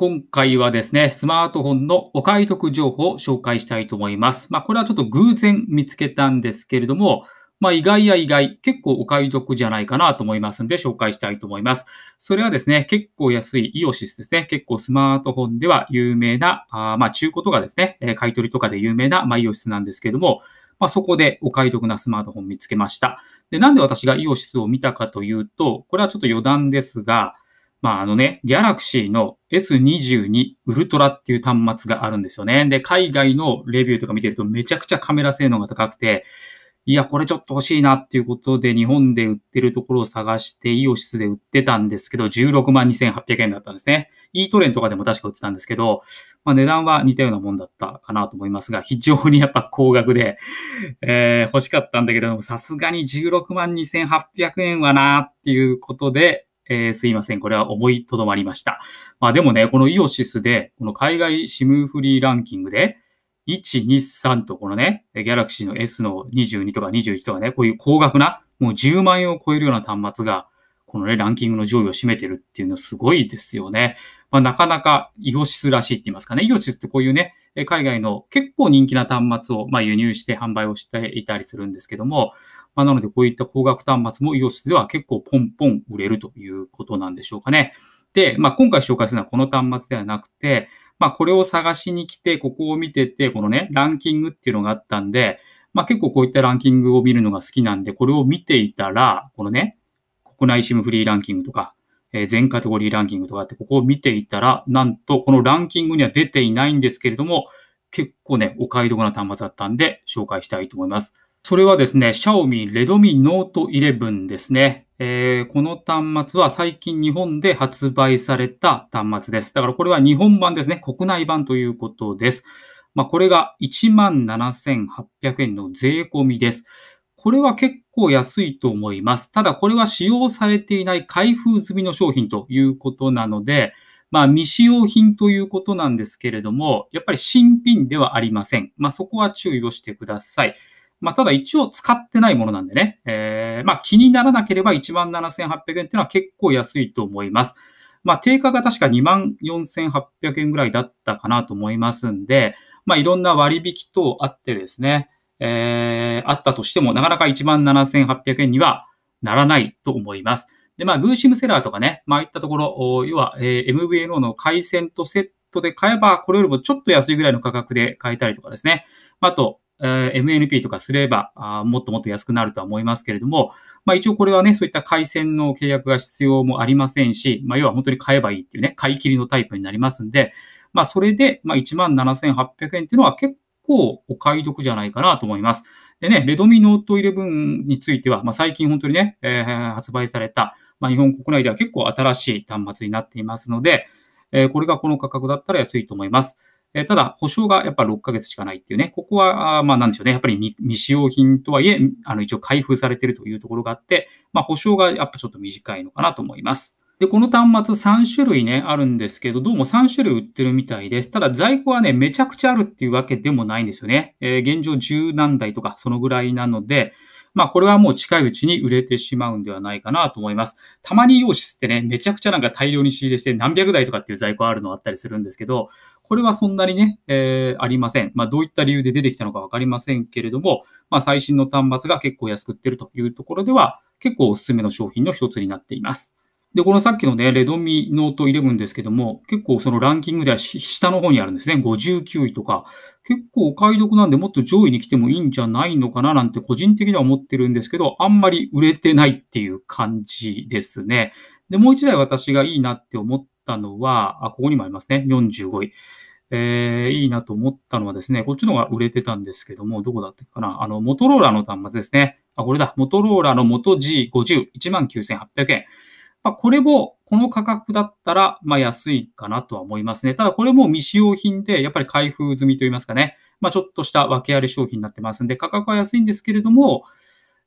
今回はですね、スマートフォンのお買い得情報を紹介したいと思います。まあ、これはちょっと偶然見つけたんですけれども、まあ、意外や意外、結構お買い得じゃないかなと思いますんで、紹介したいと思います。それはですね、結構安いイオシスですね。結構スマートフォンでは有名な、あまあ、中古とかですね、買い取りとかで有名な、まあ、イオシスなんですけれども、まあ、そこでお買い得なスマートフォン見つけました。で、なんで私がイオシスを見たかというと、これはちょっと余談ですが、まああのね、ギャラクシーの S22 Ultra っていう端末があるんですよね。で、海外のレビューとか見てるとめちゃくちゃカメラ性能が高くて、いや、これちょっと欲しいなっていうことで、日本で売ってるところを探して、イオシスで売ってたんですけど、16万2800円だったんですね。イートレンとかでも確か売ってたんですけど、まあ、値段は似たようなもんだったかなと思いますが、非常にやっぱ高額で、えー、欲しかったんだけども、さすがに16万2800円はなっていうことで、えー、すいません。これは思いとどまりました。まあでもね、このイオシスで、この海外シムフリーランキングで、1、2、3とこのね、ギャラクシーの S の22とか21とかね、こういう高額な、もう10万円を超えるような端末が、このね、ランキングの上位を占めてるっていうのはすごいですよね。まあ、なかなかイオシスらしいって言いますかね。イオシスってこういうね、海外の結構人気な端末を、まあ、輸入して販売をしていたりするんですけども、まあ、なのでこういった高額端末もイオシスでは結構ポンポン売れるということなんでしょうかね。で、まあ、今回紹介するのはこの端末ではなくて、まあ、これを探しに来て、ここを見てて、このね、ランキングっていうのがあったんで、まあ、結構こういったランキングを見るのが好きなんで、これを見ていたら、このね、このシムフリーランキングとか、え全カテゴリーランキングとかって、ここを見ていたら、なんとこのランキングには出ていないんですけれども、結構ね、お買い得な端末だったんで、紹介したいと思います。それはですね、Xiaomi Redmi Note 11ですね。えー、この端末は最近日本で発売された端末です。だからこれは日本版ですね。国内版ということです。まあ、これが17,800円の税込みです。これは結構安いと思います。ただ、これは使用されていない開封済みの商品ということなので、まあ、未使用品ということなんですけれども、やっぱり新品ではありません。まあ、そこは注意をしてください。まあ、ただ一応使ってないものなんでね、えー、まあ、気にならなければ17,800円っていうのは結構安いと思います。まあ、定価が確か24,800円ぐらいだったかなと思いますんで、まあ、いろんな割引等あってですね、えー、あったとしても、なかなか17,800円にはならないと思います。で、まあ、グーシムセラーとかね、まあ、いったところ、要は、えー、MVNO の回線とセットで買えば、これよりもちょっと安いぐらいの価格で買えたりとかですね。あと、えー、MNP とかすればあ、もっともっと安くなるとは思いますけれども、まあ一応これはね、そういった回線の契約が必要もありませんし、まあ要は本当に買えばいいっていうね、買い切りのタイプになりますんで、まあそれで、まあ17,800円っていうのは結構お買い得じゃないかなと思います。でね、レドミノート11については、まあ、最近本当にね、えー、発売された、まあ、日本国内では結構新しい端末になっていますので、えー、これがこの価格だったら安いと思います。えー、ただ、保証がやっぱ6ヶ月しかないっていうね、ここは、まあなんでしょうね、やっぱり未未使用品とはいえ、あの一応開封されているというところがあって、まあ保証がやっぱちょっと短いのかなと思います。で、この端末3種類ね、あるんですけど、どうも3種類売ってるみたいです。ただ在庫はね、めちゃくちゃあるっていうわけでもないんですよね。えー、現状10何台とか、そのぐらいなので、まあこれはもう近いうちに売れてしまうんではないかなと思います。たまに用紙ってね、めちゃくちゃなんか大量に仕入れして何百台とかっていう在庫あるのあったりするんですけど、これはそんなにね、えー、ありません。まあどういった理由で出てきたのかわかりませんけれども、まあ最新の端末が結構安く売ってるというところでは、結構おすすめの商品の一つになっています。で、このさっきのね、レドミノート11ですけども、結構そのランキングでは下の方にあるんですね。59位とか。結構お買い得なんで、もっと上位に来てもいいんじゃないのかななんて個人的には思ってるんですけど、あんまり売れてないっていう感じですね。で、もう一台私がいいなって思ったのは、あ、ここにもありますね。45位。えー、いいなと思ったのはですね、こっちの方が売れてたんですけども、どこだったかなあの、モトローラの端末ですね。あ、これだ。モトローラの元 G50、19,800円。まあ、これも、この価格だったら、まあ、安いかなとは思いますね。ただ、これも未使用品で、やっぱり開封済みといいますかね。まあ、ちょっとした訳あり商品になってますんで、価格は安いんですけれども、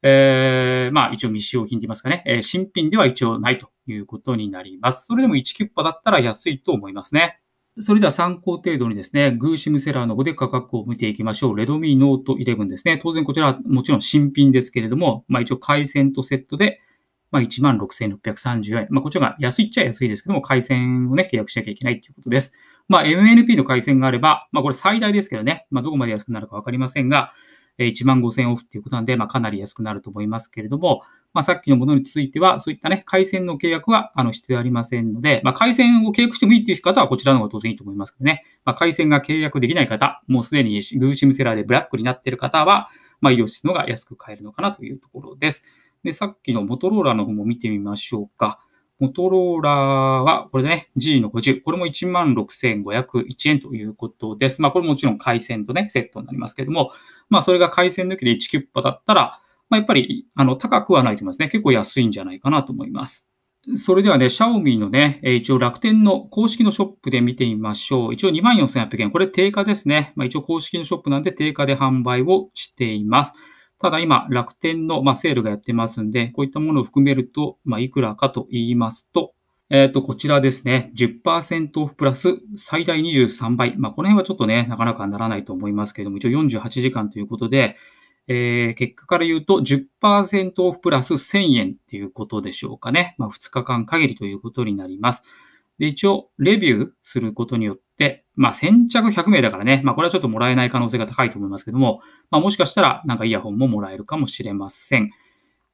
えー、まあ、一応未使用品といいますかね、えー、新品では一応ないということになります。それでも1キュッパだったら安いと思いますね。それでは参考程度にですね、グーシムセラーの方で価格を見ていきましょう。レドミーノート11ですね。当然こちらはもちろん新品ですけれども、まあ一応回線とセットでまあ、1 6 6 3 0円。まあ、こちらが安いっちゃ安いですけども、回線をね、契約しなきゃいけないっていうことです。まあ、MNP の回線があれば、まあ、これ最大ですけどね、まあ、どこまで安くなるかわかりませんが、1万5000オフっていうことなんで、まあ、かなり安くなると思いますけれども、まあ、さっきのものについては、そういったね、回線の契約は、あの、必要ありませんので、まあ、回線を契約してもいいっていう方は、こちらの方が当然いいと思いますけどね。まあ、回線が契約できない方、もうすでにグーシムセラーでブラックになっている方は、まあ、医療室の方が安く買えるのかなというところです。で、さっきのモトローラの方も見てみましょうか。モトローラは、これね、G の50。これも16,501円ということです。まあ、これもちろん回線とね、セットになりますけれども、まあ、それが回線抜きで1キュッパだったら、まあ、やっぱり、あの、高くはないと思いますね。結構安いんじゃないかなと思います。それではね、シャオミのね、一応楽天の公式のショップで見てみましょう。一応24,800円。これ定価ですね。まあ、一応公式のショップなんで定価で販売をしています。ただ今、楽天の、まあ、セールがやってますんで、こういったものを含めると、まあ、いくらかと言いますと、えっ、ー、と、こちらですね、10%オフプラス最大23倍。まあ、この辺はちょっとね、なかなかならないと思いますけれども、一応48時間ということで、えー、結果から言うと10%オフプラス1000円っていうことでしょうかね。まあ、2日間限りということになります。で、一応、レビューすることによっで、まあ、先着100名だからね、まあ、これはちょっともらえない可能性が高いと思いますけども、まあ、もしかしたらなんかイヤホンももらえるかもしれません。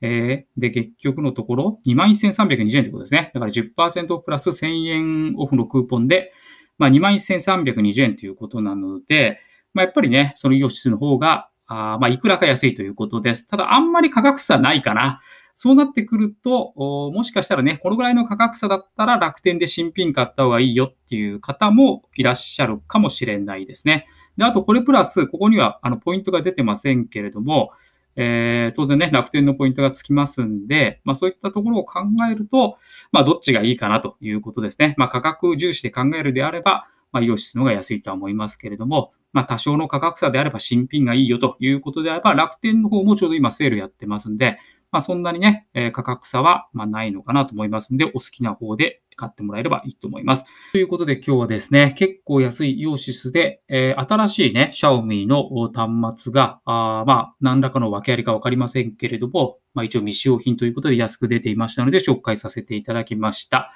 えー、で、結局のところ、21,320円ということですね。だから10%プラス1000円オフのクーポンで、まあ、21,320円ということなので、まあ、やっぱりね、そのイオシスの方が、あまあ、いくらか安いということです。ただ、あんまり価格差ないかな。そうなってくると、もしかしたらね、このぐらいの価格差だったら楽天で新品買った方がいいよっていう方もいらっしゃるかもしれないですね。で、あとこれプラス、ここにはあのポイントが出てませんけれども、えー、当然ね、楽天のポイントがつきますんで、まあそういったところを考えると、まあどっちがいいかなということですね。まあ価格重視で考えるであれば、まあイオの方が安いとは思いますけれども、まあ多少の価格差であれば新品がいいよということであれば、楽天の方もちょうど今セールやってますんで、まあ、そんなにね、え価格差はまないのかなと思いますんで、お好きな方で買ってもらえればいいと思います。ということで今日はですね、結構安いヨーシスで、えー、新しいね、Xiaomi の端末が、あまあ、何らかの訳ありか分かりませんけれども、まあ、一応未使用品ということで安く出ていましたので紹介させていただきました。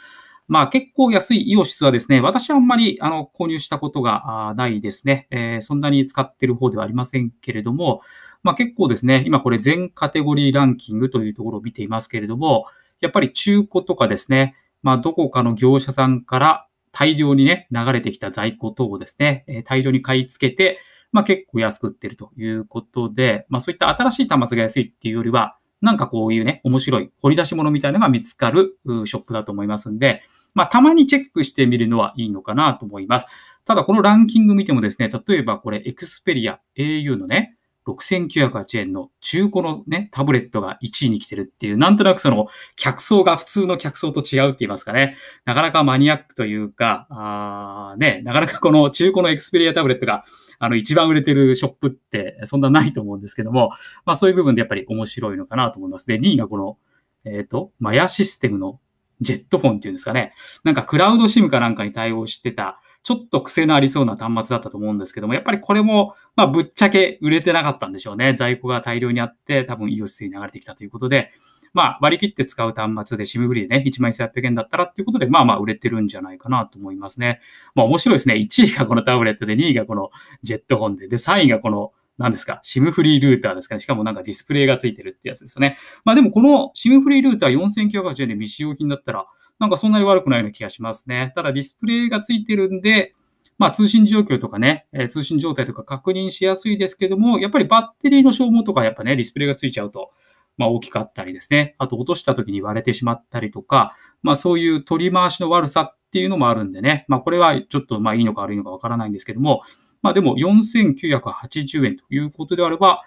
まあ、結構安いイオシスはですね、私はあんまりあの購入したことがないですね、えー、そんなに使ってる方ではありませんけれども、まあ、結構ですね、今これ全カテゴリーランキングというところを見ていますけれども、やっぱり中古とかですね、まあ、どこかの業者さんから大量にね、流れてきた在庫等をですね、えー、大量に買い付けて、まあ、結構安く売ってるということで、まあ、そういった新しい端末が安いっていうよりは、なんかこういうね、面白い掘り出し物みたいなのが見つかるショップだと思いますんで、まあ、たまにチェックしてみるのはいいのかなと思います。ただ、このランキング見てもですね、例えばこれ、エクスペリア au のね、6908円の中古のね、タブレットが1位に来てるっていう、なんとなくその客層が普通の客層と違うって言いますかね、なかなかマニアックというか、あね、なかなかこの中古のエクスペリアタブレットが、あの、一番売れてるショップってそんなないと思うんですけども、まあそういう部分でやっぱり面白いのかなと思います。で、2位がこの、えっ、ー、と、マヤシステムのジェットフォンっていうんですかね。なんかクラウドシムかなんかに対応してた、ちょっと癖のありそうな端末だったと思うんですけども、やっぱりこれも、まあ、ぶっちゃけ売れてなかったんでしょうね。在庫が大量にあって、多分い。お s に流れてきたということで、まあ、割り切って使う端末で SIM フリーでね、11,800円だったらっていうことで、まあまあ売れてるんじゃないかなと思いますね。まあ面白いですね。1位がこのタブレットで、2位がこのジェットフォンで、で、3位がこの何ですか ?SIM フリールーターですかね。しかもなんかディスプレイがついてるってやつですよね。まあでもこの SIM フリールーター4980円で未使用品だったら、なんかそんなに悪くないような気がしますね。ただディスプレイがついてるんで、まあ通信状況とかね、え通信状態とか確認しやすいですけども、やっぱりバッテリーの消耗とかやっぱね、ディスプレイがついちゃうと、まあ大きかったりですね。あと落とした時に割れてしまったりとか、まあそういう取り回しの悪さっていうのもあるんでね。まあこれはちょっとまあいいのか悪いのかわからないんですけども、まあでも4980円ということであれば、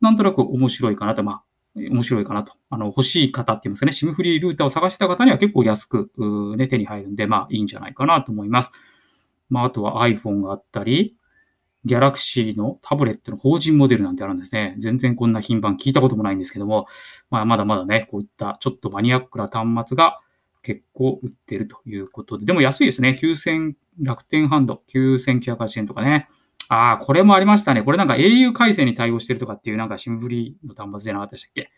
なんとなく面白いかなと、まあ、面白いかなと。あの、欲しい方って言いますかね、SIM フリールーターを探した方には結構安く、ね、手に入るんで、まあいいんじゃないかなと思います。まああとは iPhone があったり、Galaxy のタブレットの法人モデルなんてあるんですね。全然こんな品番聞いたこともないんですけども、まあまだまだね、こういったちょっとマニアックな端末が結構売ってるということで。でも安いですね。9000、楽天ハンド、9980円とかね。ああ、これもありましたね。これなんか au 回線に対応してるとかっていうなんかフリーの端末じゃなかったでしたっけ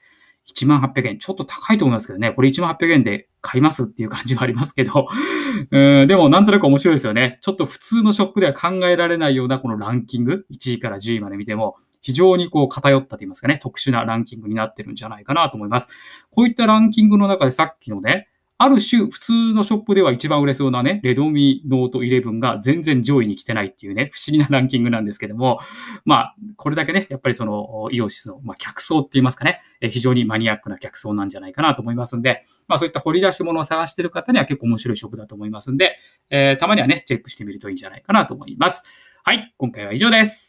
?1800 円。ちょっと高いと思いますけどね。これ1800円で買いますっていう感じはありますけど。うん、でもなんとなく面白いですよね。ちょっと普通のショップでは考えられないようなこのランキング、1位から10位まで見ても、非常にこう偏ったと言いますかね、特殊なランキングになってるんじゃないかなと思います。こういったランキングの中でさっきのね、ある種、普通のショップでは一番売れそうなね、レドミノート11が全然上位に来てないっていうね、不思議なランキングなんですけども、まあ、これだけね、やっぱりその、イオシスの、まあ、客層って言いますかね、非常にマニアックな客層なんじゃないかなと思いますんで、まあそういった掘り出し物を探してる方には結構面白いショップだと思いますんで、えー、たまにはね、チェックしてみるといいんじゃないかなと思います。はい、今回は以上です。